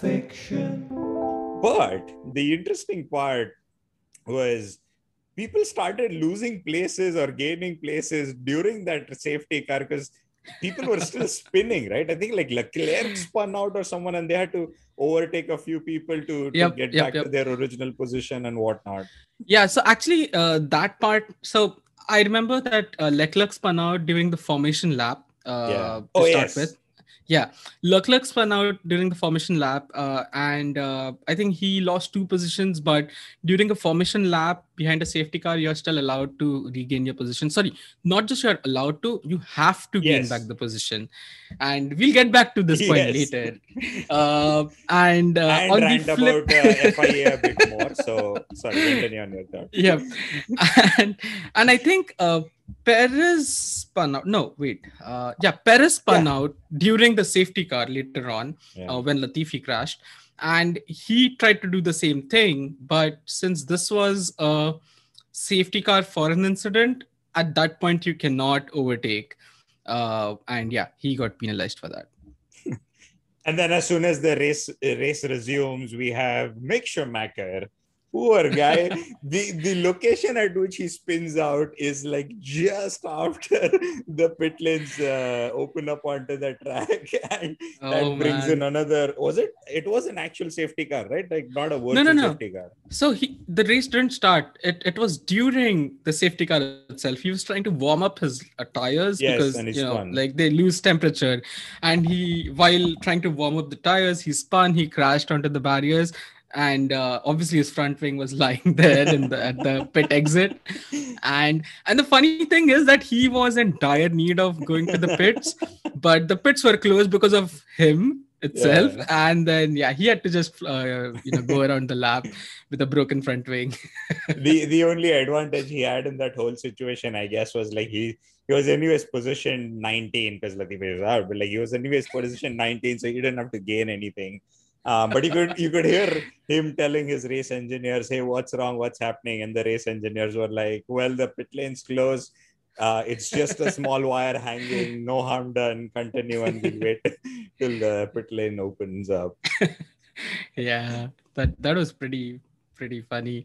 fiction. But the interesting part was people started losing places or gaining places during that safety car because people were still spinning, right? I think like Leclerc spun out or someone and they had to overtake a few people to, to yep, get yep, back yep. to their original position and whatnot. Yeah. So actually, uh, that part. So I remember that uh, Leclerc spun out during the formation lap. Uh, yeah. oh, yes. With. Yeah, Leclerc spun out during the formation lap, uh, and uh, I think he lost two positions. But during a formation lap behind a safety car, you're still allowed to regain your position. Sorry, not just you're allowed to, you have to yes. gain back the position. And we'll get back to this point yes. later. Uh, and uh, and on rant the flip- about uh, FIA a bit more. So sorry, continue on your thought. Yeah, and and I think uh, Perez spun out. No, wait. Uh, yeah, Perez spun yeah. out during the safety car later on yeah. uh, when Latifi crashed, and he tried to do the same thing. But since this was a safety car for an incident, at that point you cannot overtake, uh, and yeah, he got penalized for that. and then as soon as the race race resumes, we have Mick Schumacher poor guy the the location at which he spins out is like just after the pit lanes uh, open up onto the track and oh, that brings man. in another was it it was an actual safety car right like not a virtual no, no, no. car so he the race didn't start it it was during the safety car itself he was trying to warm up his uh, tires yes, because you know spun. like they lose temperature and he while trying to warm up the tires he spun he crashed onto the barriers and uh, obviously his front wing was lying there the, at the pit exit and and the funny thing is that he was in dire need of going to the pits but the pits were closed because of him itself yeah. and then yeah he had to just uh, you know go around the lap with a broken front wing the the only advantage he had in that whole situation i guess was like he he was anyways position 19 because Latifi was out but like he was anyways position 19 so he didn't have to gain anything um, but you could you could hear him telling his race engineers, "Hey, what's wrong? What's happening?" And the race engineers were like, "Well, the pit lane's closed. Uh, it's just a small wire hanging. No harm done. Continue and we wait till the pit lane opens up." yeah, that that was pretty pretty funny.